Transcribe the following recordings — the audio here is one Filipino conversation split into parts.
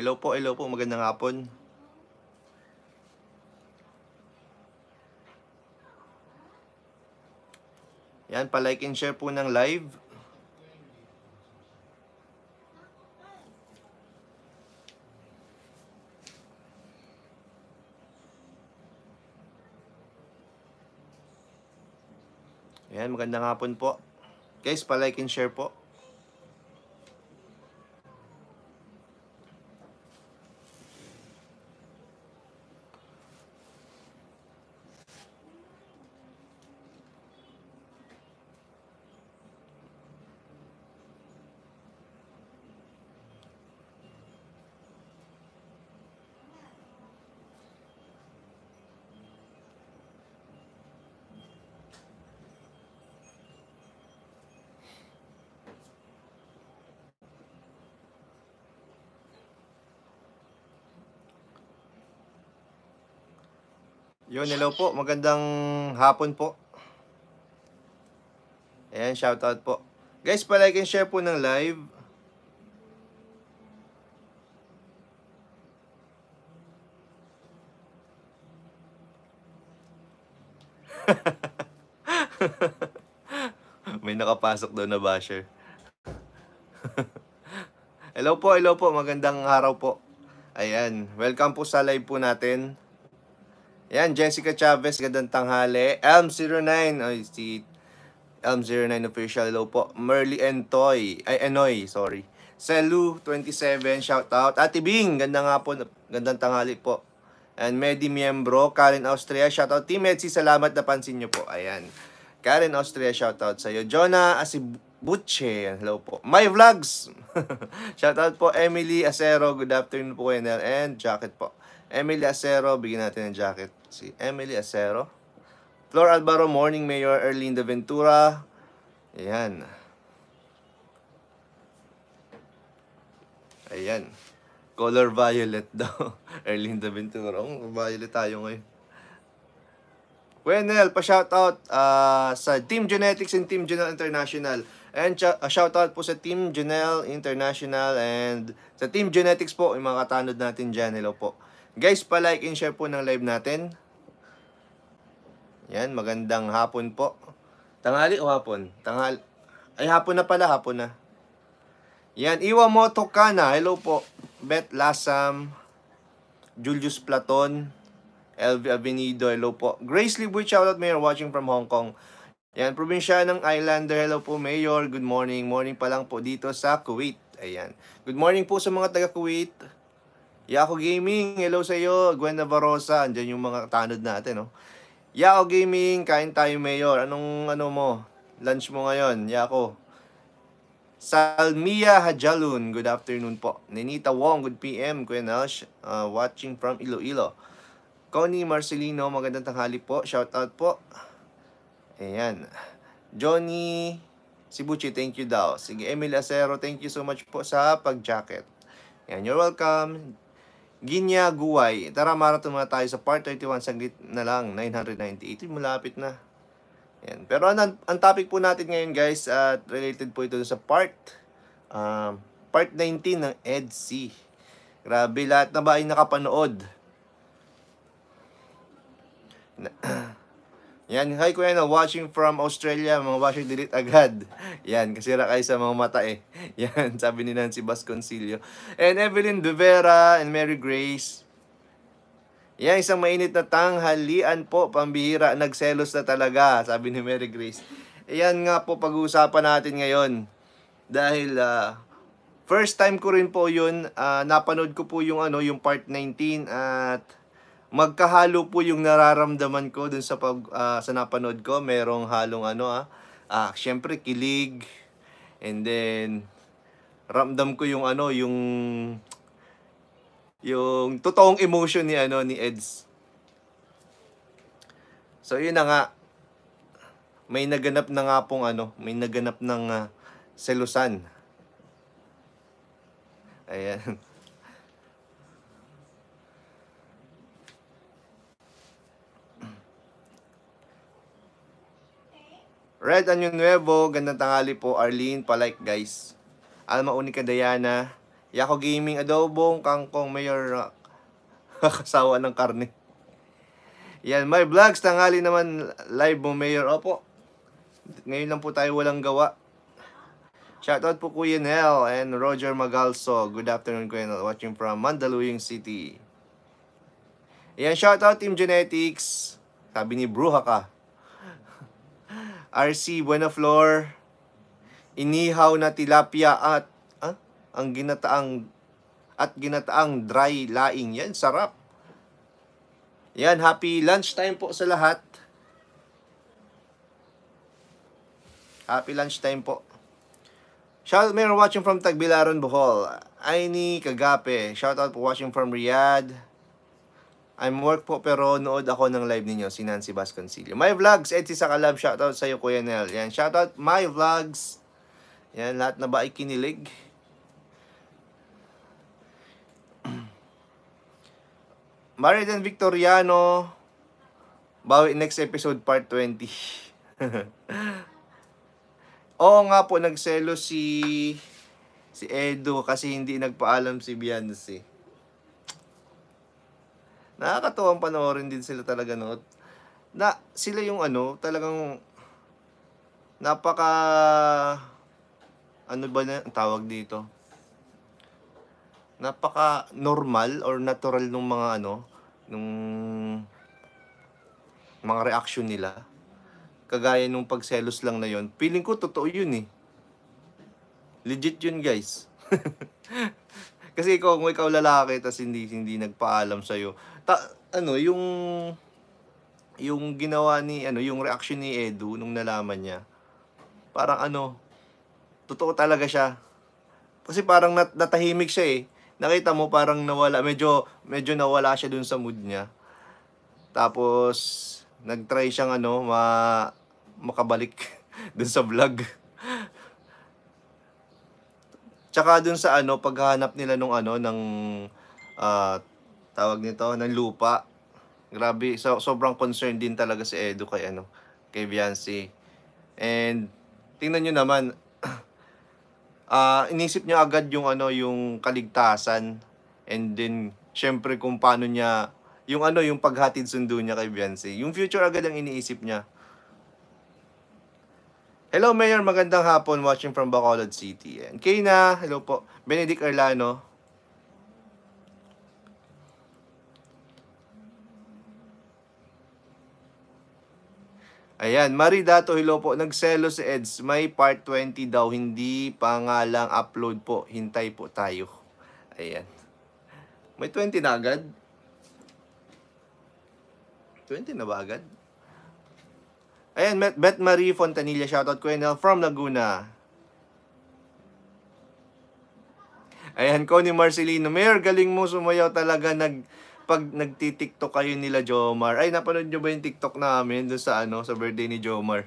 Hello po, hello po. Magandang hapon. Yan, palike and share po ng live. Yan, magandang hapon po. Guys, palike and share po. Yun, hello po. Magandang hapon po. Ayan, shoutout po. Guys, palike and share po ng live. May nakapasok daw na basher. hello po, hello po. Magandang araw po. Ayan, welcome po sa live po natin. Ayan, Jessica Chavez, gandang tanghali. Elm09, ay si Elm09 official, hello po. Merly Entoy, ay Enoy, sorry. Selu27, shout out. Ate Bing, ganda nga po, gandang tanghali po. And Medi Miembro, Karen Austria, shout out. Team Etsy, salamat napansin nyo po. Ayan. Karen Austria, shout out sa iyo. Jonah Asibuche, hello po. My Vlogs, shout out po. Emily Acero, good afternoon po, NL. And Jacket po. Emily Acero, bigyan natin ng jacket si Emily Acero. Flor Alvaro, Morning Mayor Erlinda Ventura. Ayan. Ayan. Color violet daw. Erlinda Ventura. Oh, violet tayo ngayon. Wenel, pa-shoutout uh, sa Team Genetics and Team Genel International. And uh, shoutout po sa Team Genel International and sa Team Genetics po, yung mga katanod natin dyan. Hello po. Guys, pa-like and share po ng live natin. Yan, magandang hapon po. Tanghali o hapon? Tanghal. Ay, hapon na pala, hapon na. Yan, Iwamoto Kana. Hello po. Beth Lasam. Julius Platon. LV Avenido. Hello po. Grace Libu, shoutout Mayor watching from Hong Kong. Yan, probinsya ng Islander. Hello po, Mayor. Good morning. Morning pa lang po dito sa Kuwait. Ayan. Good morning po sa mga taga-Kuwait. Yako Gaming, hello sa iyo. Gwen Navarosa, andyan yung mga tanod natin, no? Yako Gaming, kain tayo, Mayor. Anong ano mo? Lunch mo ngayon, Yako. Salmia Hajalun, good afternoon po. Nenita Wong, good PM. Kuya Nelsh, uh, watching from Iloilo. Connie Marcelino, magandang tanghali po. Shout out po. Ayan. Johnny Sibuchi, thank you daw. Sige, Emil Acero, thank you so much po sa pag-jacket. Ayan, you're welcome. Ginyaguway. Tara, marathon muna tayo sa part 31. Saglit na lang. 998. Malapit na. Yan. Pero ang, ang topic po natin ngayon guys, at uh, related po ito sa part, uh, part 19 ng EDC. Grabe, lahat na ba ay nakapanood? Na Yan, hi Kuya no, watching from Australia, mga watching delete agad. Yan, kasi rakay sa mga mata eh. Yan, sabi ni Nancy Basconcillo. And Evelyn Duvera and Mary Grace. Yan, isang mainit na tanghalian po, pambihira, nagselos na talaga, sabi ni Mary Grace. Yan nga po pag-uusapan natin ngayon. Dahil uh, first time ko rin po yun, uh, napanood ko po yung, ano, yung part 19 at magkahalo po yung nararamdaman ko dun sa pag uh, sa napanood ko. Merong halong ano ah, ah syempre kilig and then ramdam ko yung ano yung yung totoong emotion ni ano ni Eds. So yun na nga may naganap na nga pong ano, may naganap ng uh, ah, selusan. Ayan. Red Anyo Nuevo, gandang tanghali po. Arlene, palike guys. Alma Unica Diana, Yako Gaming, adobong kangkong mayor ah, kasawa ng karne. Yan, my vlogs, tanghali naman live mo mayor. Opo, ngayon lang po tayo walang gawa. Shoutout po Kuya Nel and Roger Magalso. Good afternoon Kuya Nel, watching from Mandaluyong City. Ayan, shoutout Team Genetics. Sabi ni Bruha ka. RC Buenaflor, inihaw na tilapia at ah, ang ginataang at ginataang dry laing. Yan, sarap. Yan, happy lunchtime po sa lahat. Happy lunchtime po. Shout out Mayor watching from Tagbilaran, Bohol. Aini Kagape. Shout out po watching from Riyadh. I'm work po pero nood ako ng live ninyo, si Nancy Vasconcello. My Vlogs, Etsy sa Kalab, shoutout sa iyo Kuya Nel. Yan, shoutout My Vlogs. Yan, lahat na ba ay kinilig? Mariden Victoriano, bawi next episode part 20. Oo nga po, nagselo si si Edo kasi hindi nagpaalam si Beyonce. Nakakatuwang panoorin din sila talaga no. Na sila yung ano, talagang napaka ano ba na ang tawag dito? Napaka normal or natural nung mga ano, nung mga reaction nila. Kagaya nung pagselos lang na yon. Feeling ko totoo yun eh. Legit yun guys. Kasi ikaw, kung ikaw lalaki, tas hindi, hindi nagpaalam sa'yo, ta, ano, yung, yung ginawa ni, ano, yung reaction ni Edu nung nalaman niya, parang ano, totoo talaga siya. Kasi parang nat natahimik siya eh. Nakita mo parang nawala, medyo, medyo nawala siya dun sa mood niya. Tapos, nagtry siyang ano, ma, makabalik dun sa vlog. Tsaka dun sa ano, paghahanap nila nung ano, ng uh, tawag nito, ng lupa. Grabe, so, sobrang concerned din talaga si Edo kay ano, kay Biancy. And tingnan niyo naman, uh, inisip niya agad yung ano, yung kaligtasan and then syempre kung paano niya yung ano, yung paghatid sundo niya kay Biancy. Yung future agad ang iniisip niya. Hello Mayor, magandang hapon watching from Bacolod City. And kay na, hello po, Benedict Erlano. Ayan, Marie Dato, hello po. Nagselo si Eds. May part 20 daw. Hindi pa nga lang upload po. Hintay po tayo. Ayan. May 20 na agad? 20 na ba agad? Ayan, Bet Marie Fontanilla, shoutout Quenel from Laguna. Ayan, Connie Marcelino. Mayor, galing mo sumayaw talaga nag pag nagti-TikTok kayo nila Jomar. Ay, napanood nyo ba yung TikTok namin doon sa ano, sa birthday ni Jomar?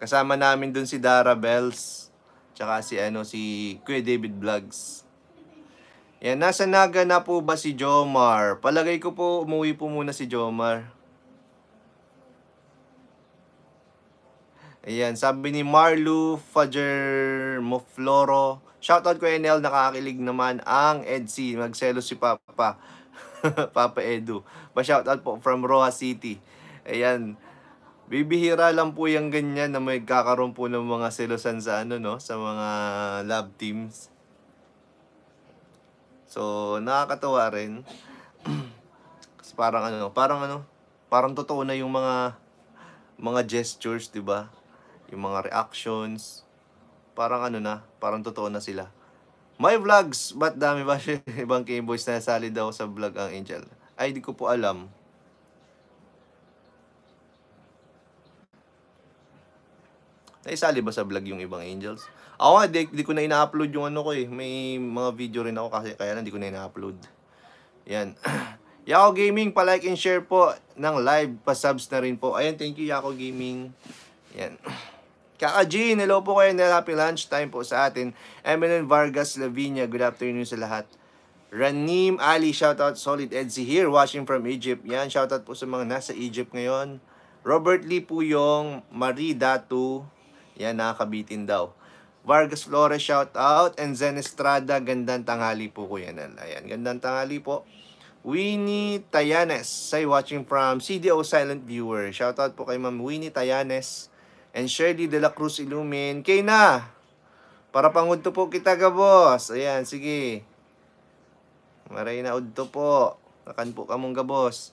Kasama namin doon si Dara Bells, tsaka si ano si Kuya David Vlogs. Yan, nasa Naga na po ba si Jomar? Palagay ko po, umuwi po muna si Jomar. Ayan, sabi ni Marlu Fajer Mofloro. Shoutout ko NL, nakakilig naman ang EDC. Magselo si Papa. Papa Edu. Pa-shoutout po from Roa City. Ayan. Bibihira lang po yung ganyan na may kakaroon po ng mga selosan sa ano no, sa mga love teams. So, nakakatawa rin. Kasi parang ano, parang ano, parang totoo na yung mga mga gestures, 'di ba? Yung mga reactions. Parang ano na, parang totoo na sila. My vlogs, but dami ba siya? Ibang K-Boys na sali daw sa vlog ang Angel. Ay, di ko po alam. Naisali ba sa vlog yung ibang angels? Ako nga, di, di ko na ina-upload yung ano ko eh. May mga video rin ako kasi kaya lang di ko na ina-upload. Yan. Yako Gaming, palike and share po ng live. Pa-subs na rin po. Ayan, thank you Yako Gaming. Yan. Kaka Jean, hello po kayo. Happy lunch time po sa atin. Emeline Vargas Lavinia, good afternoon sa lahat. Ranim Ali, shoutout. Solid Edsy here, watching from Egypt. Yan, shoutout po sa mga nasa Egypt ngayon. Robert Lee Puyong, Marie Datu, yan, nakakabitin daw. Vargas Flores, shout out. And Zen Estrada, gandang tanghali po kuya Nan. Ayan, gandang tanghali po. Winnie Tayanes, say watching from CDO Silent Viewer. Shout out po kay Ma'am Winnie Tayanes. And Shirley De La Cruz Illumin. Kay na! Para pangunto po kita gabos. boss. Ayan, sige. Maray na udto po. Nakan po kamong gabos.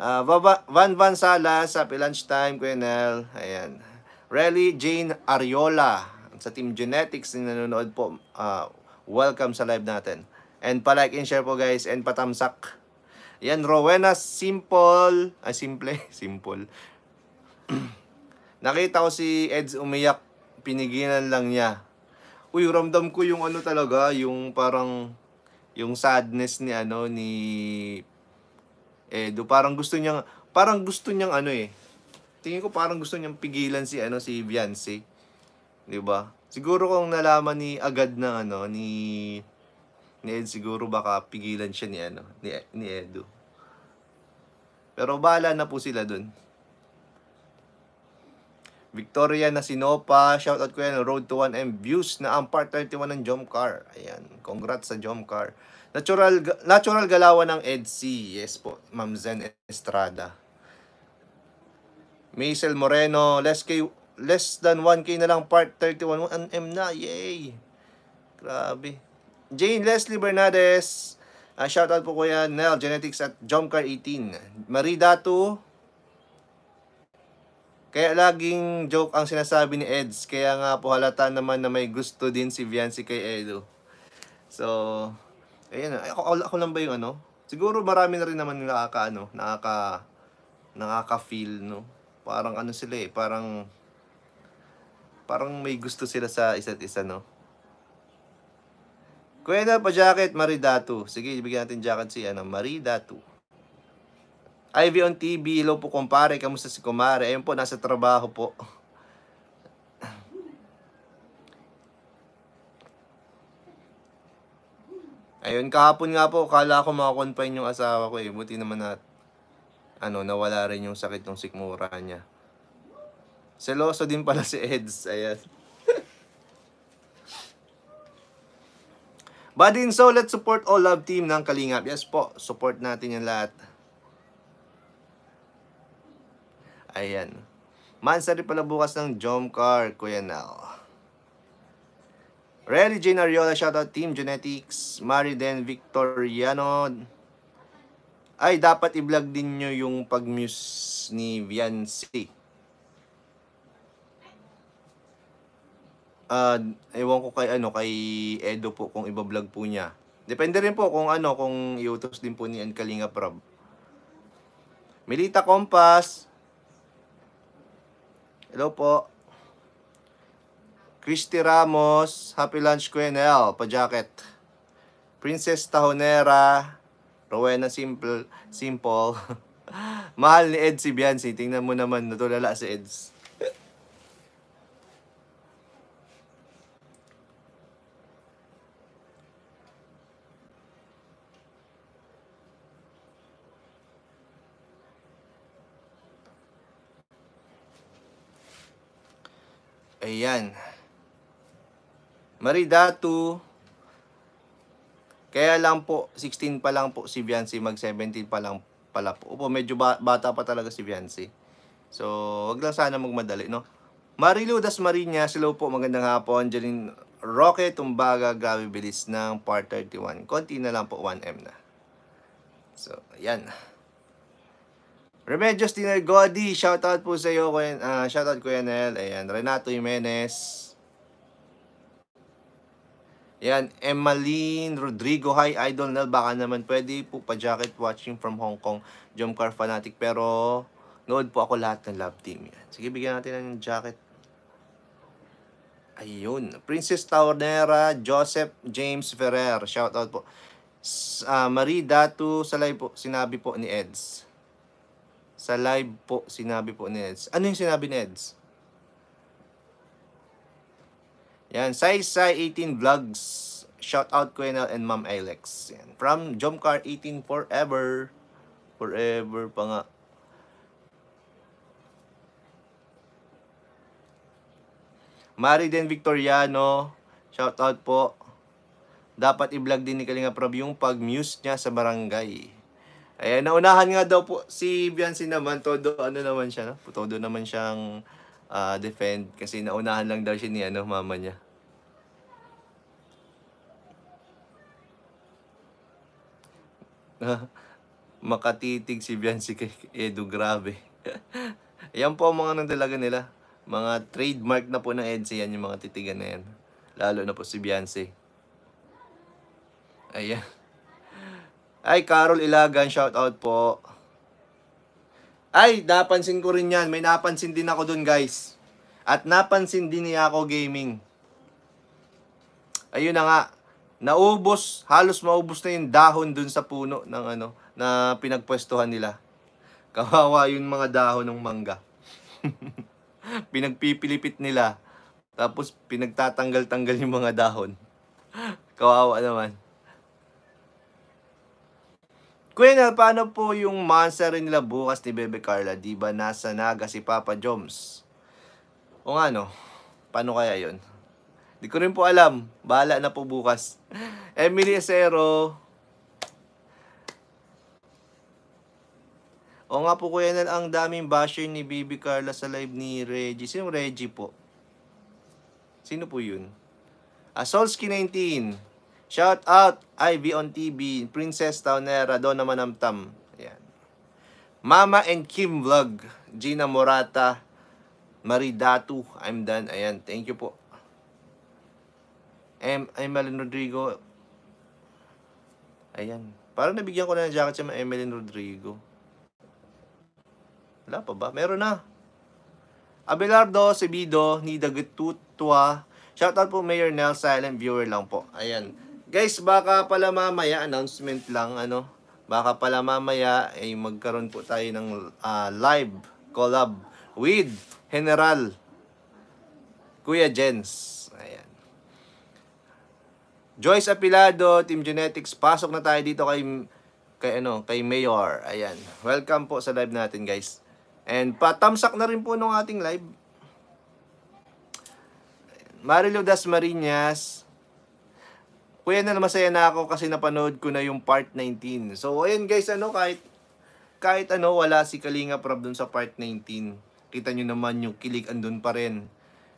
Uh, Van Van Sala, happy lunchtime, Kuya Nel. Ayan. Relly Jane Ariola sa Team Genetics na nanonood po. Uh, welcome sa live natin. And palike and share po guys and patamsak. Yan, Rowena Simple. Ay, simple. Simple. Nakita ko si Eds umiyak. Pinigilan lang niya. Uy, ramdam ko yung ano talaga, yung parang yung sadness ni ano ni Edo. Parang gusto niyang parang gusto niyang ano eh tingin ko parang gusto niyang pigilan si ano si Beyonce. 'Di ba? Siguro kung nalaman ni agad na ano ni ni Ed siguro baka pigilan siya ni ano ni, ni Edu. Pero bala na po sila dun. Victoria na Sinopa, shoutout ko yan, Road to 1M Views na ang part 31 ng Jomcar. Ayan, congrats sa Jomcar. Natural, natural galawan ng EDC, yes po, Ma'am Zen Estrada. Misel Moreno, less, K, less than 1K na lang, part 31, 1M na, yay! Grabe. Jane Leslie Bernades, uh, shoutout po kuya Nel Genetics at Jomcar18. Marie Datu, kaya laging joke ang sinasabi ni Eds, kaya nga po halata naman na may gusto din si Viancy kay Edo. So, ayun, ay, ako, ako lang ba yung ano? Siguro marami na rin naman nakaka, ano, nakaka, nakaka-feel, no? parang ano sila eh, parang parang may gusto sila sa isa't isa, no? Kuya na pa jacket, Maridatu. Sige, ibigay natin jacket siya ano, Maridatu. Ivy on TV, hello po kumpare, kamusta si kumare? Ayun po, nasa trabaho po. Ayun, kahapon nga po, kala ko makakonfine yung asawa ko eh. Buti naman natin ano, nawala rin yung sakit ng sikmura niya. Seloso din pala si Eds. Ayan. Body so, let's support all love team ng Kalingap. Yes po, support natin yung lahat. Ayan. Mansari pala bukas ng Jom Car, Kuya Nao. Ready, Jane Ariola, shoutout Team Genetics, Mariden Victoriano, ay, dapat i-vlog din nyo yung pag-muse ni Viancy. Uh, ewan ko kay ano kay Edo po kung iba-vlog po niya. Depende rin po kung ano kung iutos din po ni Ankalinga Prab. Milita Compass. Hello po. Christy Ramos, Happy Lunch Queen Quenel, pa-jacket. Princess Tahonera, Rowena Simple, Simple. Mahal ni Ed si Biansi. Tingnan mo naman, natulala si Eds. Ayan. Maridatu. Kaya lang po, 16 pa lang po si Viancy, mag 17 pa lang pala po. Opo, medyo bata pa talaga si Viancy. So, wag lang sana magmadali, no? Marilu Das Marinya, silo po, magandang hapon. Janine Roque, tumbaga, grabe bilis ng part 31. Konti na lang po, 1M na. So, yan. Remedios Tinagodi, shoutout po sa iyo. Uh, shoutout Kuya Nel. Ayan, Renato Jimenez. Yan, Emmeline Rodrigo. Hi, Idol Nel. Baka naman pwede po pa-jacket watching from Hong Kong. car Fanatic. Pero, nood po ako lahat ng love team. Yan. Sige, bigyan natin ng jacket. Ayun. Princess Taurnera, Joseph James Ferrer. Shout out po. Uh, Marie Datu, sa live po, sinabi po ni Eds. Sa live po, sinabi po ni Eds. Ano yung sinabi ni Eds? Yan, Sai Sai 18 Vlogs. Shout out Quenel and Ma'am Alex. Yan. From Jomcar 18 Forever. Forever pa nga. Mariden Victoriano. Shout out po. Dapat i-vlog din ni Kalinga Prab yung pag-muse niya sa barangay. Ayan, naunahan nga daw po si Biansi naman. Todo ano naman siya, no? Todo naman siyang uh, defend kasi naunahan lang daw siya ni ano, mama niya. Makatitig si Biansi kay Edu, grabe. yan po ang mga nang talaga nila. Mga trademark na po ng EDSA yan yung mga titigan na yan. Lalo na po si Biansi. Ayan. Ay, Carol Ilagan, shout out po. Ay, napansin ko rin yan. May napansin din ako dun, guys. At napansin din ni ako gaming. Ayun na nga. Naubos, halos maubos na yung dahon dun sa puno ng ano, na pinagpwestuhan nila. Kawawa yung mga dahon ng mangga. Pinagpipilipit nila. Tapos pinagtatanggal-tanggal yung mga dahon. Kawawa naman. Kuya Quinel, paano po yung monster nila bukas ni Bebe Carla? Di ba nasa naga si Papa Joms? O nga no, paano kaya yon? Di ko rin po alam. Bahala na po bukas. Emily Acero. O nga po kuya Nel, ang daming basher ni Bibi Carla sa live ni Reggie. Sino Reggie po? Sino po yun? Asolski ah, 19. Shout out IB on TV, Princess Taunera, Dona Manamtam. Ayan. Mama and Kim Vlog, Gina Morata, Marie Datu, I'm done. Ayan, thank you po. M. Emelin Rodrigo. Ayan. Parang nabigyan ko na ng jacket si Emelin Rodrigo. Wala pa ba? Meron na. Abelardo Sebido, Nida Gututwa. Shoutout po Mayor Nel, silent viewer lang po. Ayan. Guys, baka pala mamaya, announcement lang, ano, baka pala mamaya ay eh, magkaroon po tayo ng uh, live collab with General Kuya Jens. Ayan. Joyce Apilado, Team Genetics, pasok na tayo dito kay kay ano, kay Mayor. Ayan. Welcome po sa live natin, guys. And patamsak na rin po nung ating live. Marilo Das Marinas, Kuya na masaya na ako kasi napanood ko na yung part 19. So, ayun guys, ano, kahit, kahit ano, wala si Kalinga Prab dun sa part 19. Kita nyo naman yung kilig andun pa rin.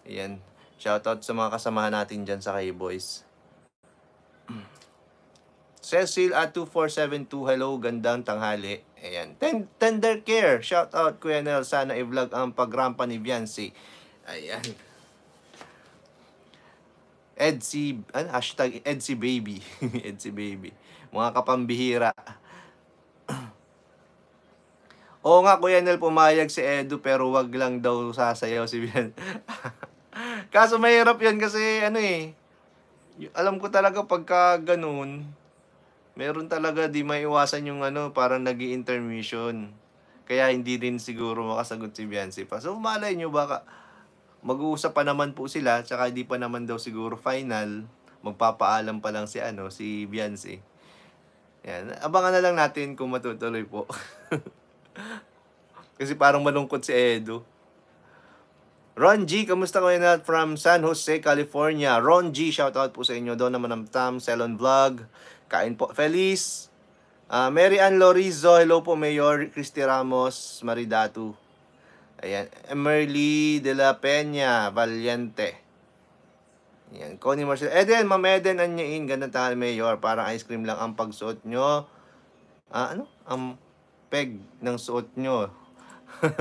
Ayan. Shoutout sa mga kasamahan natin dyan sa kay boys. Cecil at 2472, hello, gandang tanghali. Ayan. Ten tender care, shoutout Kuya Nel, sana i-vlog ang pagrampa ni Viancy. Ayan. Edsy, ano, hashtag Edsy Baby. Edsy Baby. Mga kapambihira. Oo nga, Kuya Nel, pumayag si Edu pero wag lang daw sasayaw si Bian. Kaso mahirap yan kasi ano eh. Alam ko talaga pagka ganun, meron talaga di maiwasan yung ano, parang nag intermission Kaya hindi rin siguro makasagot si Bian. pa. So malay nyo baka Mag-uusap pa naman po sila, tsaka hindi pa naman daw siguro final. Magpapaalam pa lang si ano, si Beyonce. Yan. Abangan na lang natin kung matutuloy po. Kasi parang malungkot si Edo. Ron G, kamusta kayo na from San Jose, California? Ron G, out po sa inyo. Doon naman ang Tam, Salon Vlog. Kain po. Feliz. Uh, Mary Ann Lorizo, hello po Mayor Christy Ramos, Maridatu. Ayan, Emerly de la Peña Valiente. Ayan, Connie Marcel. Eden, eh, Ma'am Eden, anyain, ganun tayo, Mayor. Parang ice cream lang ang pagsuot nyo. Ah, ano? Ang peg ng suot nyo.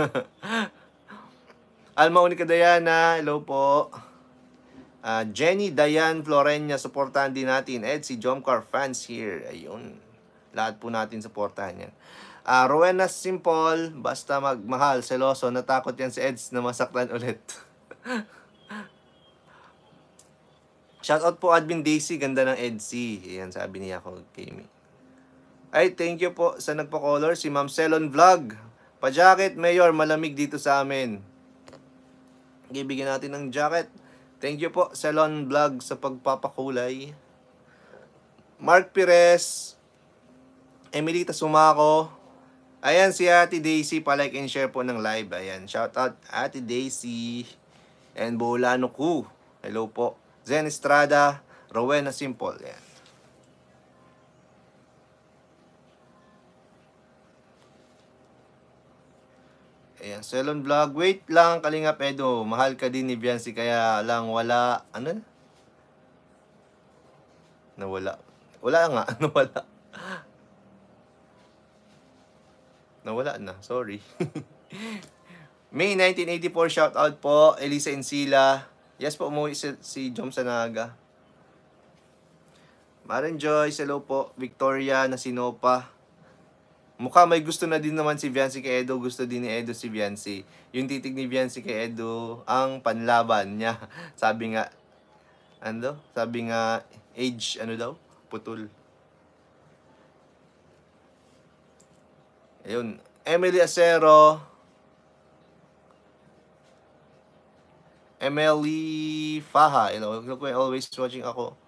Alma Unica Dayana, hello po. Uh, Jenny Dayan Florenya, supportahan din natin. Ed, si Jomcar fans here. Ayun. Lahat po natin supportahan yan. Uh, Rowena simple, basta magmahal, seloso, natakot yan si Eds na masaktan ulit. Shoutout po Admin Daisy, ganda ng Edsy. Yan sabi niya ako gaming. Ay, thank you po sa nagpa-color, si Ma'am Celon Vlog. Pa-jacket, Mayor, malamig dito sa amin. Ibigyan natin ng jacket. Thank you po, Celon Vlog, sa pagpapakulay. Mark Perez, Emilita Sumako, Ayan si Ate Daisy, palike and share po ng live. Ayan, shout out Ate Daisy and Bolano Ku. Hello po. Zen Estrada, Rowena Simple. Ayan. Ayan, Selon Vlog. Wait lang, Kalinga Pedo. Mahal ka din ni Biansi kaya lang wala, ano? Nawala. Wala nga, nawala nawala na. Sorry. May 1984, shout out po. Elisa Encila. Yes po, umuwi si, si Jom Sanaga. Maren Joyce, hello po. Victoria na Nasinopa. Mukha may gusto na din naman si Viancy kay Edo. Gusto din ni Edo si Viancy. Yung titig ni Viancy kay Edo, ang panlaban niya. Sabi nga, ano Sabi nga, age, ano daw? Putol. Ayun. Emily Acero. Emily Faha. Hello. Hello kuya. Always watching ako.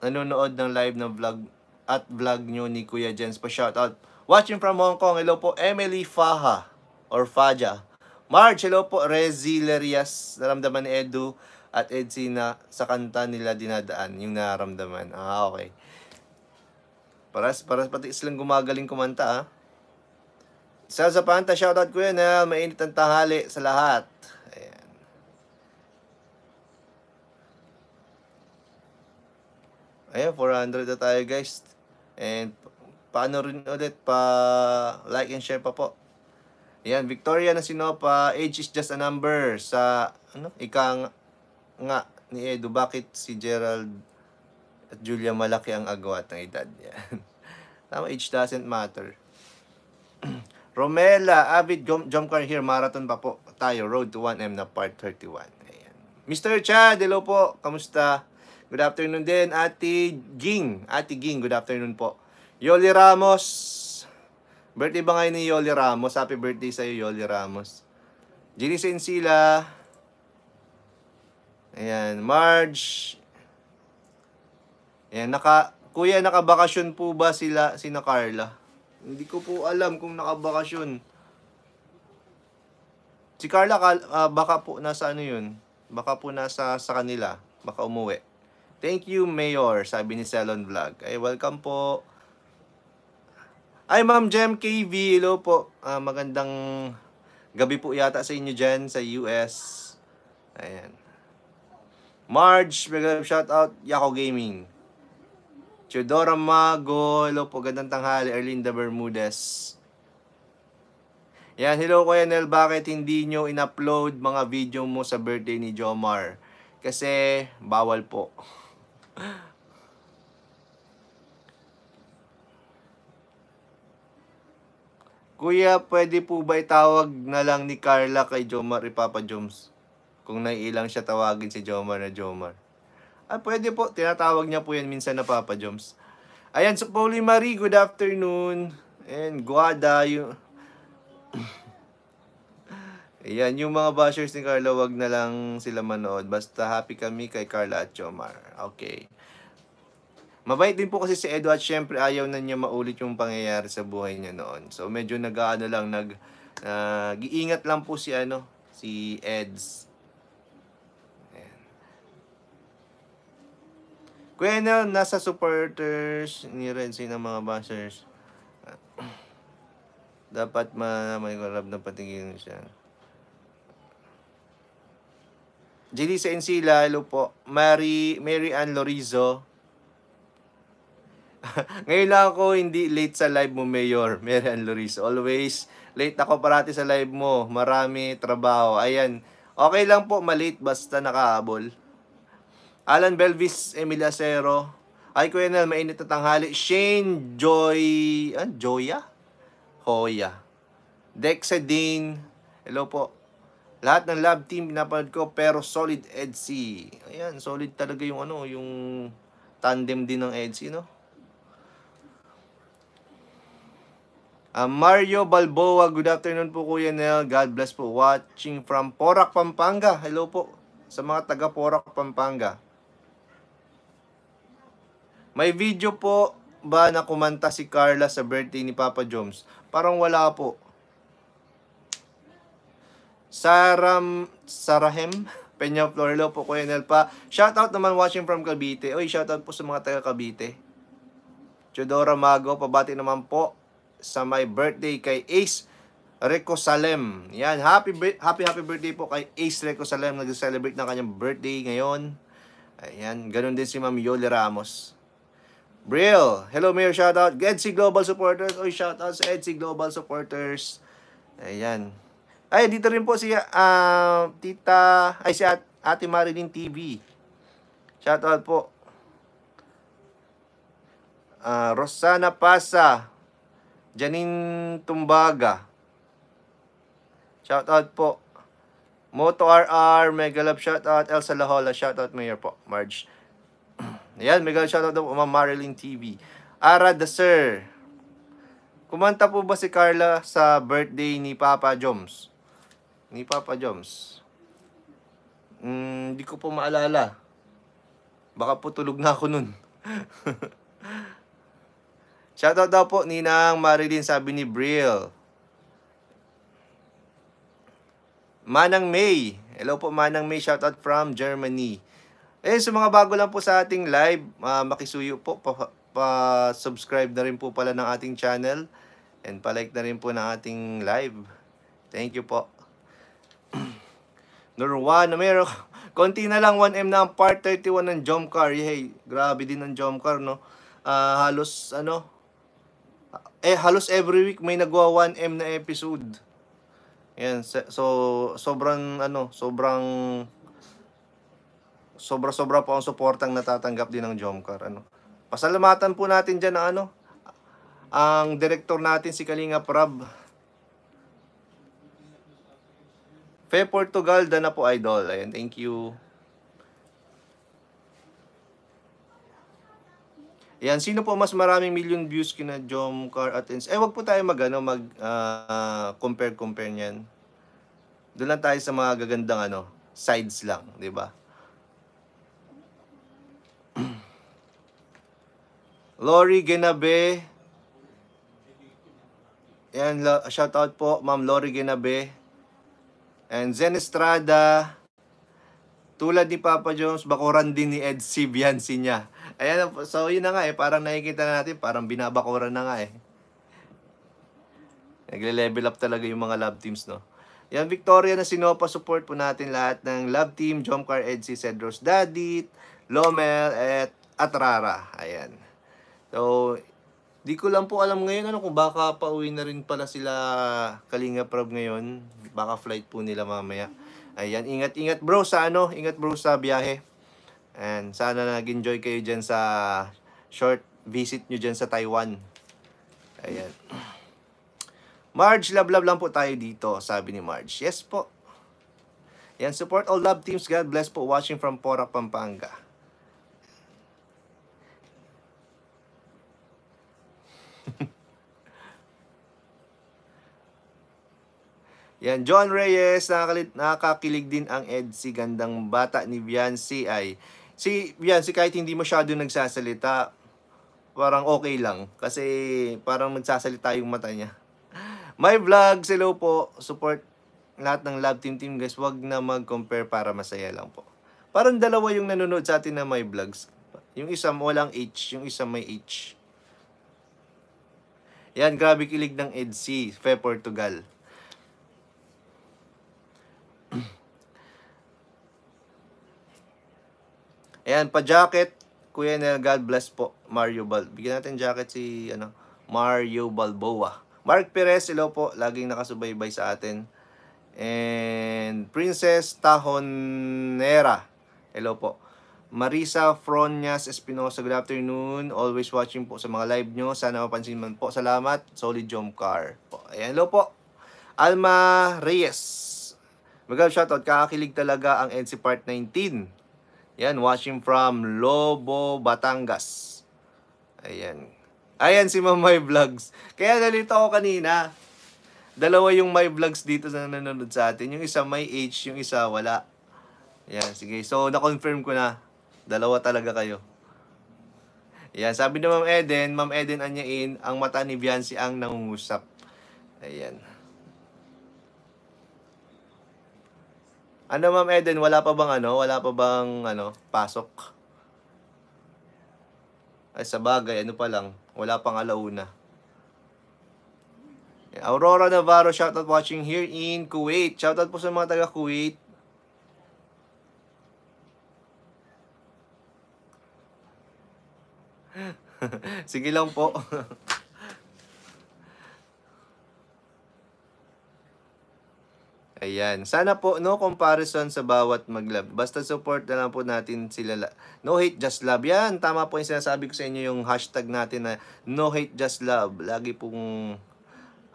Nanonood ng live na vlog at vlog nyo ni Kuya Jens. Shout out. Watching from Hong Kong. Hello po. Emily Faha. Or Faja. March. Hello po. Resilerias. Naramdaman ni Edu at Edsina sa kanta nila dinadaan. Yung naramdaman. Ah, okay. Paras, paras. Pati silang gumagaling kumanta ah. Salsa Panta, shoutout Kuya Nel. Mainit ang tanghali sa lahat. Ayan. Ayan, 400 na tayo guys. And paano rin ulit pa like and share pa po. Ayan, Victoria na Sinopa. Age is just a number sa ano, ikang nga ni Edo. Bakit si Gerald at Julia malaki ang agwat ng edad niya? Tama, age doesn't matter. Romela, avid jump car here, marathon pa po tayo. Road to 1M na part 31. Ayan. Mr. Chad, hello po. Kamusta? Good afternoon din. Ate Ging. Ate Ging, good afternoon po. Yoli Ramos. Birthday ba ngayon ni Yoli Ramos? Happy birthday sa iyo, Yoli Ramos. Jenny Sensila. Ayan, Marge. Ayan, naka, kuya, nakabakasyon po ba sila, sina Carla? Hindi ko po alam kung nakabakasyon. Si Carla, uh, baka po nasa ano yun? Baka po nasa sa kanila. Baka umuwi. Thank you, Mayor, sabi ni Celon Vlog. Ay, welcome po. Ay, Ma'am Jem KV, hello po. Uh, magandang gabi po yata sa inyo dyan sa US. Ayan. Marge, big shout out, Yako Gaming. Teodora Mago. po, gandang tanghali. Erlinda Bermudez. Yan, hello Kuya Nel, bakit hindi nyo in-upload mga video mo sa birthday ni Jomar? Kasi bawal po. Kuya, pwede po ba itawag na lang ni Carla kay Jomar, Ipapa Joms? Kung naiilang siya tawagin si Jomar na Jomar. Ah, pwede po. Tinatawag niya po yan minsan na Papa Joms. Ayan, so Pauli Marie, good afternoon. And Guada, yung... Ayan, yung mga bashers ni Carla, wag na lang sila manood. Basta happy kami kay Carla at Chomar. Okay. Mabait din po kasi si Edward, syempre ayaw na niya maulit yung pangyayari sa buhay niya noon. So medyo nag aano lang, nag, uh, giingat lang po si ano, si Eds. Kuya Nel, ano, nasa supporters ni Renzi ng mga bashers. Dapat malaman ko love na patigil siya. JD sa Encila, hello po. Mary, Mary Ann Lorizo. Ngayon lang ako hindi late sa live mo, Mayor. Mary Ann Lorizo. Always late ako parati sa live mo. Marami trabaho. Ayan. Okay lang po, malate basta nakahabol. Alan Belvis Emiliacero. Ay, Kuya mainit na tanghali. Shane Joy... Ah, Joya? Hoya. Dexedine. Hello po. Lahat ng lab team pinapanood ko pero solid EDC. Ayan, solid talaga yung ano, yung tandem din ng EDC, no? Uh, Mario Balboa, good afternoon po Kuya Nel. God bless po. Watching from Porac, Pampanga. Hello po sa mga taga Porac, Pampanga. May video po ba na kumanta si Carla sa birthday ni Papa Joms? Parang wala po. Saram Sarahem Peña Flor. po Kuya Nel pa. Shoutout naman watching from Cavite. Oy, shoutout po sa mga taga Cavite. Chodora Mago, pabati naman po sa my birthday kay Ace Rico Salem. Yan, happy happy happy birthday po kay Ace Rico Salem. Nag-celebrate ng kanyang birthday ngayon. Ayan, ganun din si Ma'am Yoli Ramos. Brill, hello Mayor, shoutout. Edsy Global Supporters. Oy, shoutout sa Edsy Global Supporters. Ayan. Ay, dito rin po si uh, Tita, ay si At, Ate Marilyn TV. Shoutout po. Uh, Rosana Pasa. Janine Tumbaga. Shoutout po. Moto RR, Mega Love shoutout. Elsa Lahola, shoutout Mayor po. Marge. Ayan, mega shoutout daw Ma'am Marilyn TV. Ara the Sir. Kumanta po ba si Carla sa birthday ni Papa Joms? Ni Papa Joms. Hindi hmm, mm, ko po maalala. Baka po tulog na ako nun. shoutout daw po ni Nang Marilyn sabi ni Brill. Manang May. Hello po Manang May. Shoutout from Germany. Eh, sa mga bago lang po sa ating live, uh, makisuyo po, pa-subscribe pa, na rin po pala ng ating channel and palike na rin po ng ating live. Thank you po. Norwan, meron. Konti na lang 1M na ang part 31 ng jump car. Hey, grabe din ang jump car, no? Uh, halos, ano? Eh, halos every week may nagwa 1M na episode. Yan, so, sobrang, ano, sobrang sobra-sobra po ang suportang natatanggap din ng Jomcar. Ano? Pasalamatan po natin dyan ang ano, ang direktor natin si Kalinga Prab. Fe Portugal, da na po idol. Ayan, thank you. Ayan, sino po mas maraming million views kina Jomcar at Ins? Eh, wag po tayo mag, ano, mag uh, compare-compare niyan. Doon lang tayo sa mga gagandang ano, sides lang, di ba? Lori Genabe. Yan, shout out po, Ma'am Lori Genabe. And Zen Estrada. Tulad ni Papa Jones, bakuran din ni Ed Sib yan sinya. Ayan, so yun na nga eh, parang nakikita na natin, parang binabakuran na nga eh. Nagle-level up talaga yung mga love teams, no? Yan, Victoria na sinopa, support po natin lahat ng love team, Jomcar, Ed, Edsy, Cedros Dadit, Lomel, at, at Rara. Ayan. So, di ko lang po alam ngayon ano kung baka pauwi na rin pala sila Kalinga Prab ngayon. Baka flight po nila mamaya. Ayan, ingat-ingat bro sa ano, ingat bro sa biyahe. And sana nag-enjoy kayo dyan sa short visit nyo dyan sa Taiwan. Ayan. Marge, love love lang po tayo dito, sabi ni Marge. Yes po. Yan, support all love teams. God bless po watching from Porac, Pampanga. Yan, John Reyes, nakakalit, nakakakilig din ang Ed, si gandang bata ni Biancy ay. Si Biancy kahit hindi masyado nagsasalita, parang okay lang. Kasi parang nagsasalita yung mata niya. My vlog, hello po. Support lahat ng love team team guys. Huwag na mag-compare para masaya lang po. Parang dalawa yung nanonood sa atin na my vlogs. Yung isa walang H, yung isa may H. Yan, grabe kilig ng EDC, Fe Portugal. Ayan, pa-jacket. Kuya Nel, God bless po. Mario Bal. Bigyan natin jacket si ano, Mario Balboa. Mark Perez, hello po. Laging nakasubaybay sa atin. And Princess Tahonera. Hello po. Marisa Fronias Espinosa, good afternoon. Always watching po sa mga live nyo. Sana mapansin man po. Salamat. Solid Jump Car. Po. Ayan, hello po. Alma Reyes. Magandang shoutout. Kakakilig talaga ang NC Part 19. Ayan, watching from Lobo, Batangas. Ayan. Ayan si Mamay Vlogs. Kaya nalito ako kanina. Dalawa yung my vlogs dito na nanonood sa atin. Yung isa may age, yung isa wala. Ayan, sige. So, na-confirm ko na Dalawa talaga kayo. Ayan, sabi ni Ma'am Eden, Ma'am Eden anyain, ang mata ni Biansi ang nangungusap. Ayan. Ano Ma'am Eden, wala pa bang ano? Wala pa bang ano, pasok? Ay sa bagay, ano pa lang, wala pang alauna. Aurora Navarro, shoutout watching here in Kuwait. Shoutout po sa mga taga Kuwait. Sige lang po. Ayan. Sana po, no comparison sa bawat maglab. Basta support na lang po natin sila. No hate, just love. Yan, tama po yung sinasabi ko sa inyo yung hashtag natin na no hate, just love. Lagi pong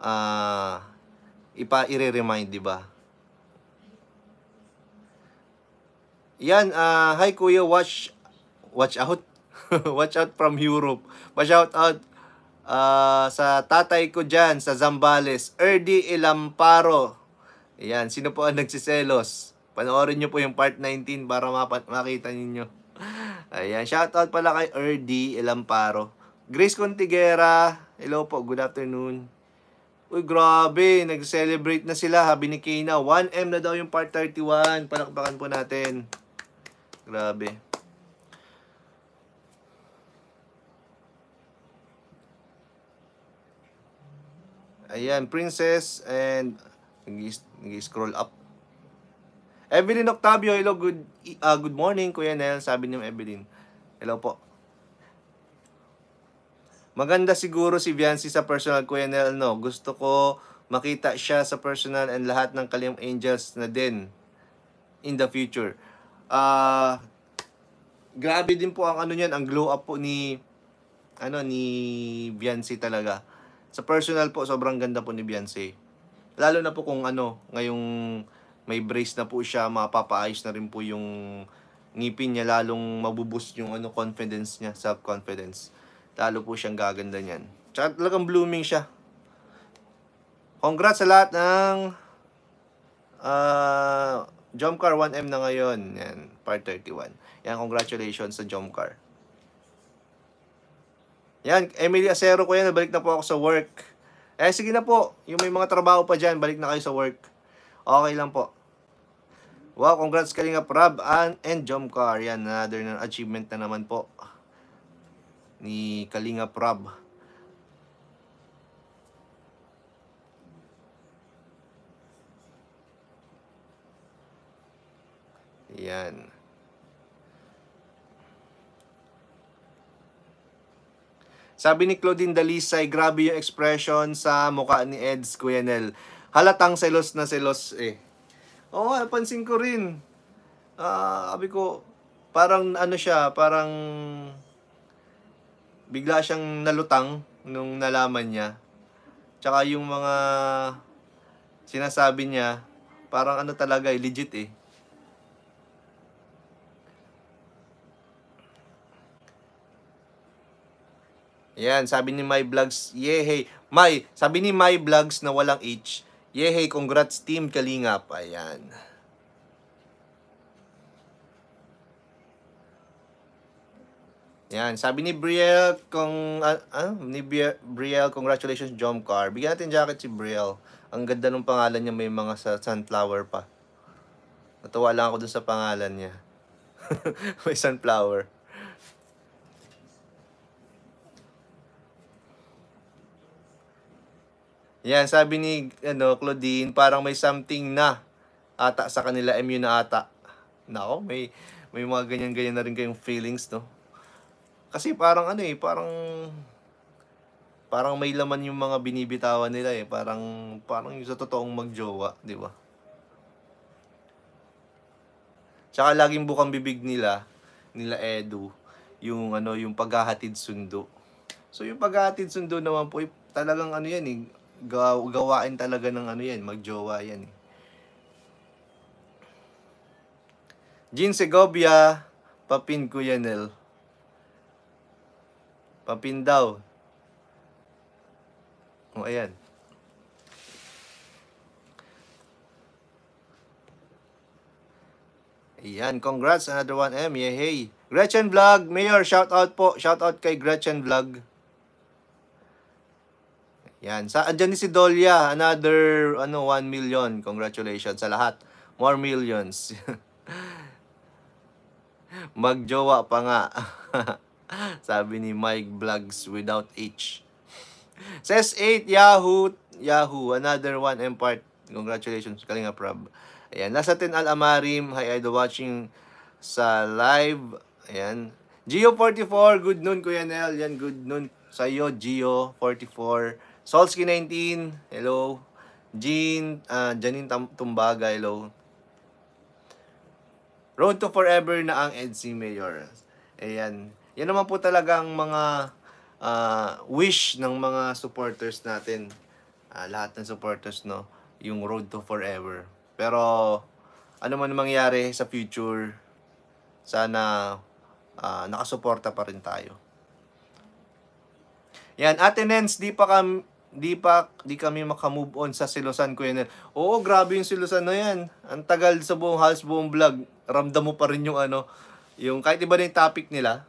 uh, ah, ipa-i-remind, di ba? Yan, uh, hi kuya, watch watch out Watch out from Europe. Pa-shout out uh, sa tatay ko dyan sa Zambales, Erdi Ilamparo. Ayan, sino po ang nagsiselos? Panoorin nyo po yung part 19 para mapat makita ninyo. Ayan, shout out pala kay Erdi Ilamparo. Grace Contigera, hello po, good afternoon. Uy, grabe, nag-celebrate na sila, ha, ni Kina. 1M na daw yung part 31, palakpakan po natin. Grabe. Ayan, Princess and nag-scroll up. Evelyn Octavio, hello, good, uh, good morning, Kuya Nel. Sabi ni Evelyn. Hello po. Maganda siguro si Viancy sa personal, Kuya Nel, no? Gusto ko makita siya sa personal and lahat ng Kalim Angels na din in the future. Ah... Uh, grabe din po ang ano niyan, ang glow up po ni ano ni Viancy talaga. Sa personal po, sobrang ganda po ni Beyonce. Lalo na po kung ano, ngayong may brace na po siya, mapapaayos na rin po yung ngipin niya, lalong mabuboost yung ano, confidence niya, self-confidence. Lalo po siyang gaganda niyan. Tsaka talagang blooming siya. Congrats sa lahat ng uh, ah, Jomcar 1M na ngayon. Yan, part 31. Yan, congratulations sa Jomcar. Yan, Emily Acero ko yan. Nabalik na po ako sa work. Eh, sige na po. Yung may mga trabaho pa dyan, balik na kayo sa work. Okay lang po. Wow, congrats ka nga, Prab and, and Car. Yan, another na achievement na naman po ni Kalinga Prab. Yan. Sabi ni Claudine Dalisay, grabe yung expression sa mukha ni Eds Cuyenel. Halatang selos na selos eh. Oo, oh, napansin ko rin. Ah, uh, sabi ko, parang ano siya, parang bigla siyang nalutang nung nalaman niya. Tsaka yung mga sinasabi niya, parang ano talaga, eh, legit eh. Ayan, sabi ni My Vlogs, yehey. My, sabi ni My Vlogs na walang H. Yehey, congrats team Kalingap. Ayan. Ayan, sabi ni Briel kung ah, ah ni Briel, congratulations Jom Car. Bigyan natin jacket si Briel. Ang ganda ng pangalan niya, may mga sa sunflower pa. Natuwa lang ako dun sa pangalan niya. may sunflower. Yan, sabi ni ano, Claudine, parang may something na ata sa kanila, MU na ata. Nako, may, may mga ganyan-ganyan na rin kayong feelings, no? Kasi parang ano eh, parang parang may laman yung mga binibitawan nila eh. Parang parang yung sa totoong magjowa, 'di ba? Tsaka laging bukang bibig nila nila Edu yung ano yung paghahatid sundo. So yung paghahatid sundo naman po eh, talagang ano yan eh gaw gawain talaga ng ano yan, magjowa yan eh. Jean Segovia, papin ko yan, El. Papin daw. O, ayan. Ayan, congrats, another one M, yehey. Gretchen Vlog, Mayor, shout out po, shout out kay Gretchen Vlog. Yan. Sa andyan ni si Dolya. another ano 1 million. Congratulations sa lahat. More millions. Magjowa pa nga. Sabi ni Mike Vlogs without H. Says 8 Yahoo, Yahoo, another one and part. Congratulations, Kalinga Prab. Ayan, nasa Tin Al Amarim, hi idol watching sa live. Ayan. Geo44, good noon Kuya Nel. Yan, good noon sa iyo, Geo44. Solsky19, hello. Jean, uh, Janine Tumbaga, hello. Road to Forever na ang NC Mayor. Ayan. Yan naman po talaga ang mga uh, wish ng mga supporters natin. Uh, lahat ng supporters, no? Yung Road to Forever. Pero, ano man mangyari sa future, sana uh, nakasuporta pa rin tayo. Yan, Ate Nens, di pa kami di pa di kami makamove on sa Silosan Kuya Nel. Oo, grabe yung Silosan na yan. Ang tagal sa buong halos buong vlog, ramdam mo pa rin yung ano, yung kahit iba na yung topic nila,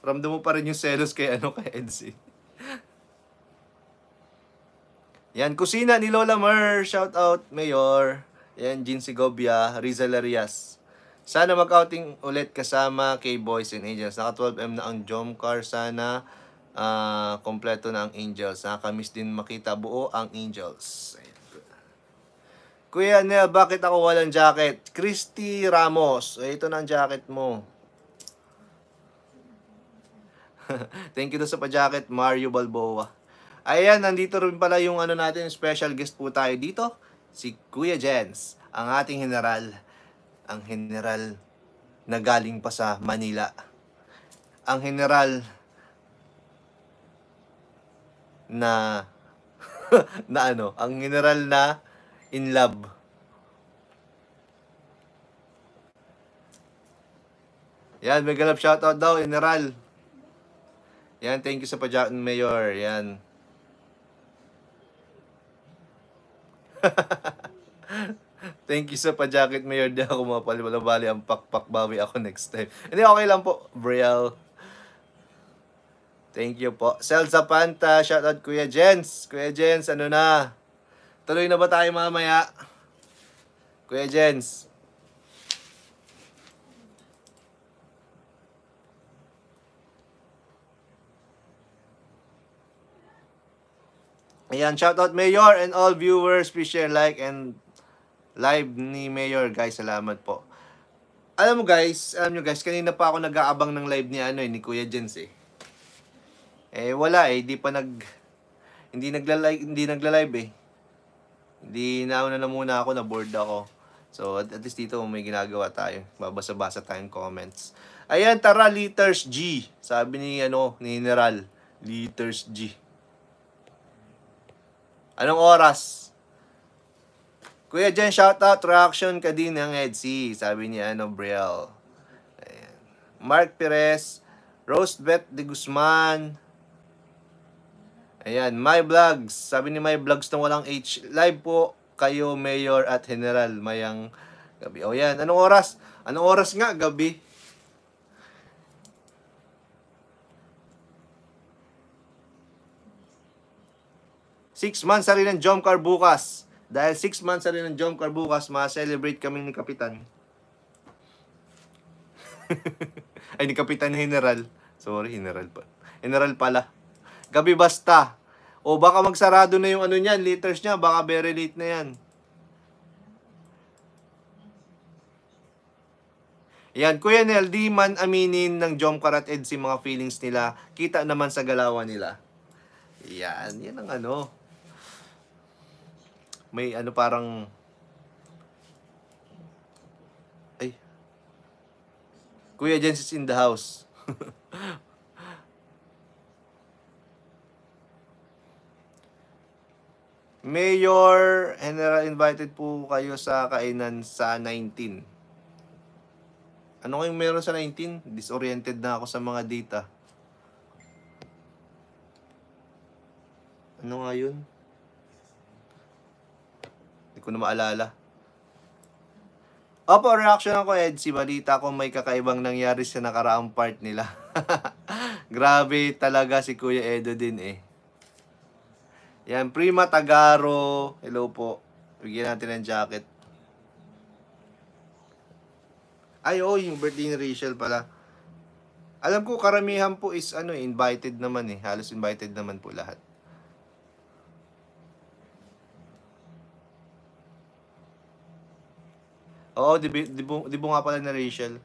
ramdam mo pa rin yung selos kay ano kay NC. Yan, kusina ni Lola Mer. Shout out, Mayor. Yan, Jean Segovia, Rizal Arias. Sana mag-outing ulit kasama kay Boys and Angels. Naka 12M na ang Car. Sana uh, kompleto na ang angels. Nakakamiss din makita buo ang angels. Ayan. Kuya Neil, bakit ako walang jacket? Christy Ramos. Eh, ito na ang jacket mo. Thank you na sa pa-jacket, Mario Balboa. Ayan, nandito rin pala yung ano natin, special guest po tayo dito. Si Kuya Jens, ang ating general. Ang general na galing pa sa Manila. Ang general na na ano, ang general na in love. Yan, mega love shoutout daw, general. Yan, thank you sa Pajakon Mayor. Yan. Thank you sa pa-jacket mayor. Di ako mapalibali ang pakpak bawi ako next time. Hindi, okay lang po, Brielle. Thank you po. Sel Zapanta, shoutout Kuya Jens. Kuya Jens, ano na? Tuloy na ba tayo mamaya? Kuya Jens. Ayan, shoutout Mayor and all viewers. Please share, like, and live ni Mayor. Guys, salamat po. Alam mo guys, alam nyo guys, kanina pa ako nag-aabang ng live ni ano eh, ni Kuya Jens eh. Eh wala eh, hindi pa nag hindi nagla-live, hindi nagla-live eh. Hindi nauna na muna ako na bored ako. So at, at least dito may ginagawa tayo. Babasa-basa tayong comments. Ayan, tara liters G. Sabi ni ano, ni General liters G. Anong oras? Kuya Jen, shoutout, reaction ka din ng EDC. Sabi ni ano, Briel. Mark Perez, Rosebeth de Guzman, Ayan, my vlogs. Sabi ni my vlogs na walang H. Live po kayo, Mayor at General. Mayang gabi. O yan, anong oras? Anong oras nga? Gabi. Six months na rin ang jump car bukas. Dahil six months na rin ang jump car bukas, ma-celebrate kami ni Kapitan. Ay, ni Kapitan General. Sorry, General pa. General pala. Gabi basta. O baka magsarado na yung ano niyan, letters niya, baka very late na yan. Yan, Kuya Nel, di man aminin ng Jom Karat Ed si mga feelings nila. Kita naman sa galawan nila. Yan, yan ang ano. May ano parang... Ay. Kuya Jens in the house. Mayor, General, invited po kayo sa kainan sa 19. Ano kayong meron sa 19? Disoriented na ako sa mga data. Ano nga yun? Hindi ko na maalala. Opo, reaction ako, Ed. Si Balita ko may kakaibang nangyari sa nakaraang part nila. Grabe talaga si Kuya Edo din eh. Yan, Prima Tagaro. Hello po. Bigyan natin ng jacket. Ay, oh, yung birthday ni Rachel pala. Alam ko, karamihan po is ano, eh, invited naman eh. Halos invited naman po lahat. Oo, di, di, di, di nga pala na Rachel.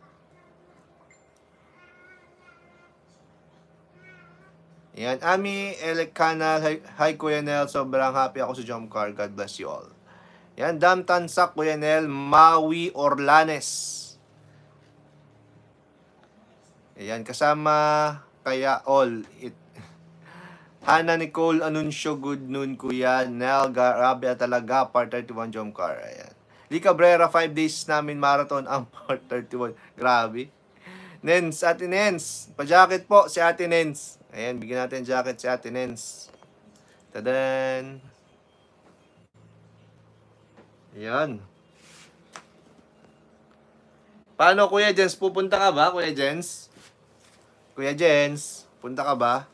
Ayan, Ami, Elec Canal, hi, hi Kuya Nel, sobrang happy ako sa Jomcar, God bless you all. Ayan, Damtansak, Tansak, Kuya Nel, Maui Orlanes. Ayan, kasama kaya all. It, Hana Nicole Anuncio, good noon Kuya Nel, grabe talaga, part 31 Jomcar. Ayan. Lee Cabrera, 5 days namin marathon ang part 31. Grabe. Nens, Ate Nens, pajakit po si Ate Nens. Ayan, bigyan natin jacket si Ate Nens. Tadan! Ayan. Paano, Kuya Jens? Pupunta ka ba, Kuya Jens? Kuya Jens, punta ka ba?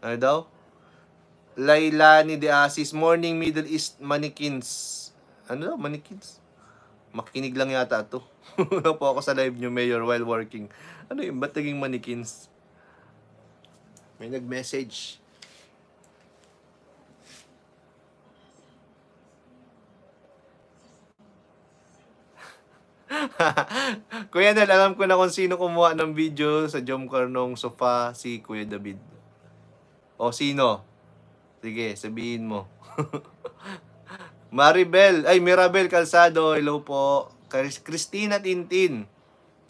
Ano daw? Lailani de Asis, Morning Middle East Mannequins ano daw, manikins. Makinig lang yata to. Wala po ako sa live niyo, Mayor, while working. Ano yung ba't naging manikins? May nag-message. Kuya Nel, alam ko na kung sino kumuha ng video sa Jom nung sofa si Kuya David. O sino? Sige, sabihin mo. Maribel, ay Mirabel Calzado, hello po. Christina Tintin,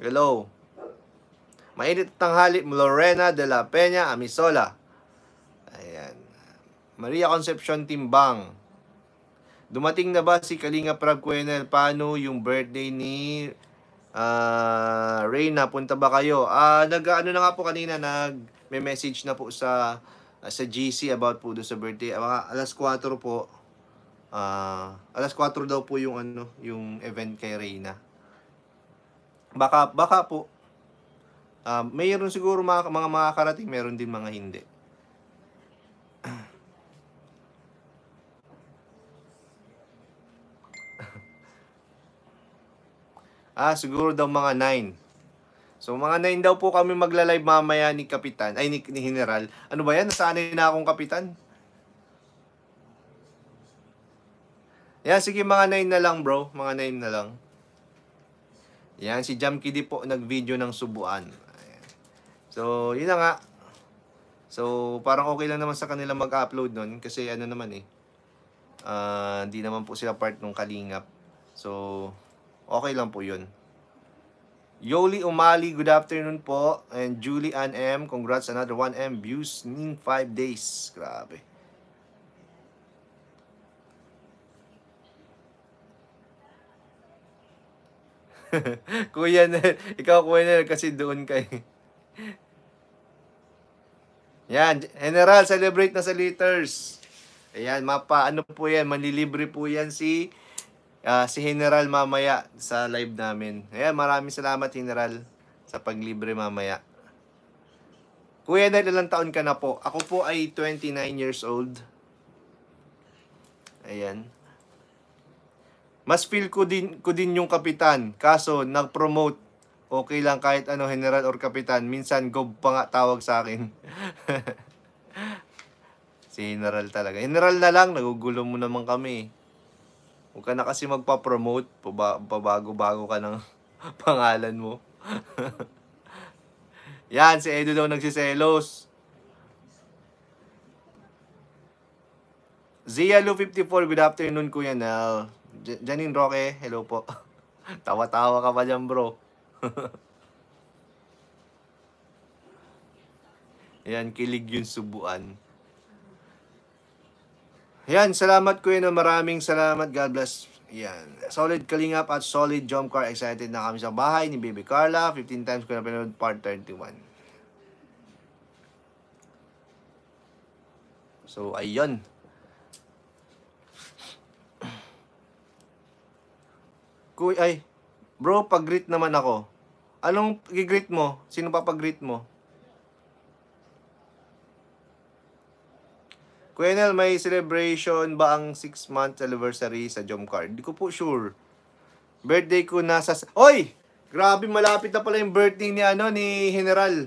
hello. Mainit tanghali, Lorena de la Peña Amisola. Ayan. Maria Concepcion Timbang. Dumating na ba si Kalinga Pragquenel? Paano yung birthday ni uh, Reyna? Punta ba kayo? Uh, nag, ano na nga po kanina, nag may message na po sa uh, sa GC about po do sa birthday. Mga alas 4 po Uh, alas 4 daw po yung ano, yung event kay Reina Baka baka po uh, mayroon siguro mga, mga makakarating, meron din mga hindi. ah, siguro daw mga 9. So mga 9 daw po kami magla-live mamaya ni Kapitan, ay ni, ni General. Ano ba yan? Nasanay na akong Kapitan. Yeah, sige mga 9 na lang bro. Mga 9 na lang. Yan, si Jam Kiddy po nag-video ng subuan. So, yun na nga. So, parang okay lang naman sa kanila mag-upload nun. Kasi ano naman eh. Uh, di naman po sila part ng kalingap. So, okay lang po yun. Yoli Umali, good afternoon po. And Julie Ann M, congrats another 1M views in 5 days. Grabe. kuya na, ikaw Kuya na kasi doon kay. Yan, General, celebrate na sa liters. Ayan, mapa, ano po yan, manlilibre po yan si, uh, si General mamaya sa live namin. Ayan, maraming salamat General sa paglibre mamaya. Kuya Nel, ilang taon ka na po? Ako po ay 29 years old. Ayan. Mas feel ko din, ko din yung kapitan. Kaso, nag-promote. Okay lang kahit ano, general or kapitan. Minsan, gob pa nga tawag sa akin. si general talaga. General na lang, nagugulo mo naman kami. Huwag ka na kasi magpa-promote. Pabago-bago ka ng pangalan mo. Yan, si Edo daw nagsiselos. Zia Lu 54, good afternoon Kuya Nel. Janine Roque, hello po. Tawa-tawa ka pa dyan, bro. Ayan, kilig yung subuan. Ayan, salamat ko na maraming salamat. God bless. Ayan. Solid Kalingap at solid jump car. Excited na kami sa bahay ni Baby Carla. 15 times ko na pinanood part 31. So, ayun. Kuy, ay, bro, pag-greet naman ako. Anong i-greet mo? Sino pa greet mo? Kuya Nel, may celebration ba ang 6 month anniversary sa Jomcar? Hindi ko po sure. Birthday ko nasa... Oy! Grabe, malapit na pala yung birthday ni ano ni General.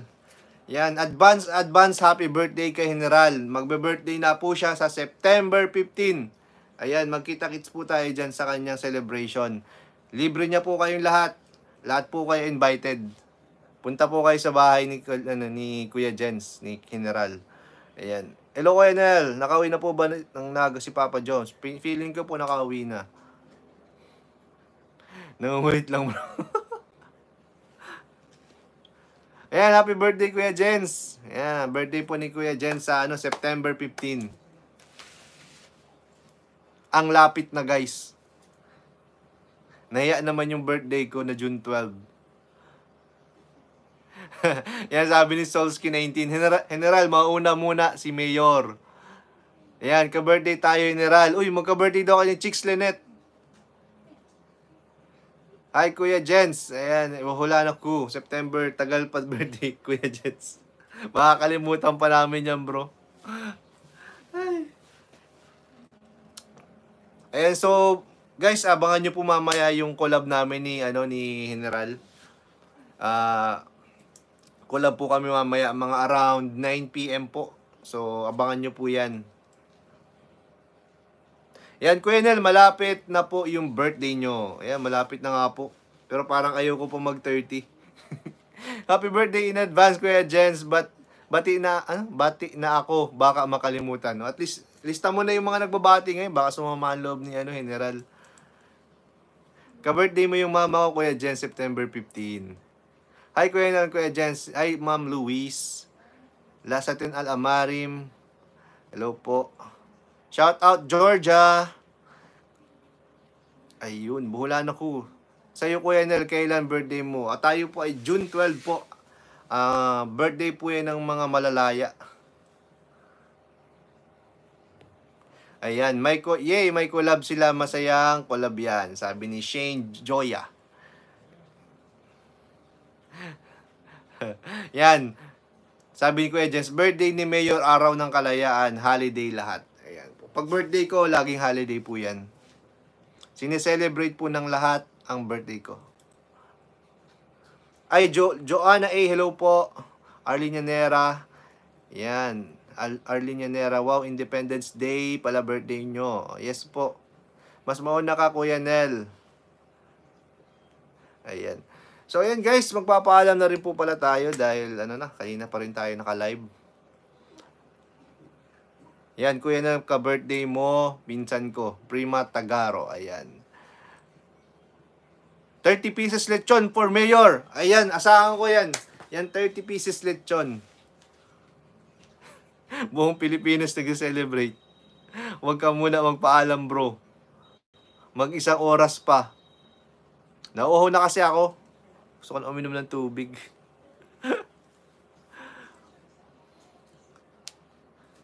Yan, advance advance happy birthday kay General. Magbe-birthday na po siya sa September 15. Ayan, magkita-kits po tayo diyan sa kanyang celebration. Libre niya po kayong lahat. Lahat po kayo invited. Punta po kayo sa bahay ni, ano, ni Kuya Jens, ni General. Ayan. Hello, Kuya Nakauwi na po ba ng Naga si Papa Jones? Feeling ko po nakauwi na. Nangungulit lang bro. Ayan, happy birthday Kuya Jens. Ayan, birthday po ni Kuya Jens sa ano, September 15. Ang lapit na guys. Naya naman yung birthday ko na June 12. Yan sabi ni Solsky 19. General, General, mauna muna si Mayor. Ayan, ka-birthday tayo, General. Uy, magka-birthday daw kayo ni Chicks Lynette. Hi, Kuya Jens. Ayan, wahula na ko. September, tagal pa birthday, Kuya Jens. Makakalimutan pa namin yan, bro. Ay. Ayan, so, Guys, abangan nyo po mamaya yung collab namin ni, ano, ni General. Uh, collab po kami mamaya, mga around 9pm po. So, abangan nyo po yan. Yan, Kuya malapit na po yung birthday nyo. Ayan, malapit na nga po. Pero parang ayoko po mag-30. Happy birthday in advance, Kuya Jens. But, bati na, ano? Bati na ako. Baka makalimutan. No? At least, lista mo na yung mga nagbabati ngayon. Baka sumamahan loob ni ano, General. Ka-birthday mo yung mama ko, Kuya Jen, September 15. Hi, Kuya Nan, Kuya Jen. Hi, Ma'am Luis. Lasatin Al-Amarim. Hello po. Shout out, Georgia. Ayun, buhulan ako. Sa'yo, Kuya Nel, kailan birthday mo? At ah, tayo po ay June 12 po. Uh, birthday po yan ng mga malalaya. Ayan, may ko yay, may collab sila, masayang collab yan, sabi ni Shane Joya. yan. Sabi ni Kuya Jens, birthday ni Mayor araw ng kalayaan, holiday lahat. Ayan po. Pag birthday ko, laging holiday po 'yan. Sineselebrate po ng lahat ang birthday ko. Ay, jo Joanna A, hello po. Arlene Yanera. Yan. Arlene Yanera, wow, Independence Day pala birthday nyo. Yes po. Mas mauna ka, Kuya Nel. Ayan. So, ayan guys, magpapaalam na rin po pala tayo dahil ano na, kanina pa rin tayo naka-live. Yan, kuya na ka-birthday mo, minsan ko, Prima Tagaro, ayan. 30 pieces lechon for mayor. Ayan, asahan ko yan. Yan, 30 pieces lechon. Buong Pilipinas nag-celebrate. Huwag ka muna magpaalam bro. Mag isang oras pa. Nauho na kasi ako. Gusto ko na uminom ng tubig.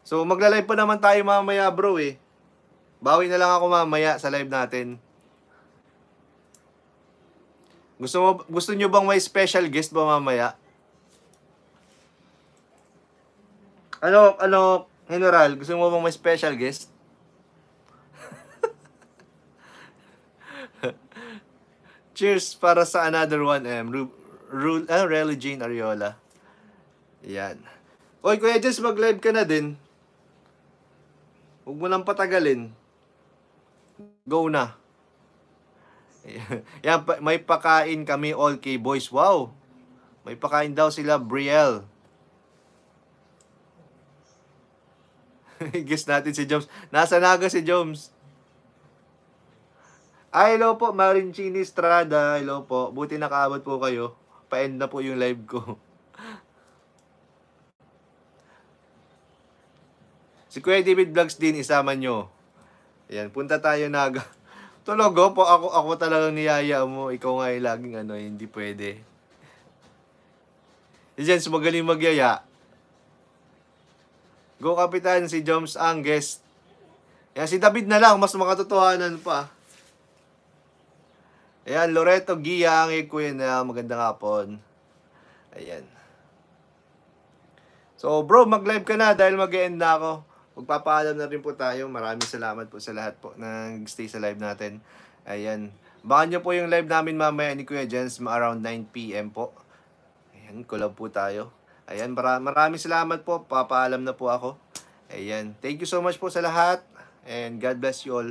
so maglalive pa naman tayo mamaya bro eh. Bawi na lang ako mamaya sa live natin. Gusto mo gusto niyo bang may special guest ba mamaya? Ano, ano, General, gusto mo bang may special guest? Cheers para sa another one, M. Rule, Ru ah, Rally Jane Ariola. Yan. Oy, Kuya Jess, mag-live ka na din. Huwag mo lang patagalin. Go na. Yan, may pakain kami all K boys. Wow. May pakain daw sila Brielle. Guess natin si Joms. Nasa Naga si Joms. Ay, ah, hello po, Marincini Estrada. Hello po. Buti nakaabot po kayo. Pa-end na po yung live ko. si Kuya David Vlogs din, isama nyo. Ayan, punta tayo Naga. Tulog oh, po ako, ako talagang niyaya mo. Ikaw nga yung laging ano, eh, hindi pwede. Si Jens, magaling magyaya. Go Kapitan, si Joms ang guest. Yan, si David na lang, mas makatotohanan pa. Ayan, Loreto Giyang, eh, Kuya na, magandang hapon. Ayan. So, bro, mag-live ka na dahil mag-end na ako. Magpapaalam na rin po tayo. Maraming salamat po sa lahat po na stay sa live natin. Ayan. Baka nyo po yung live namin mamaya ni Kuya Jens around 9pm po. Ayan, collab po tayo. Ayan, mara maraming salamat po. Papaalam na po ako. Ayan. Thank you so much po sa lahat. And God bless you all.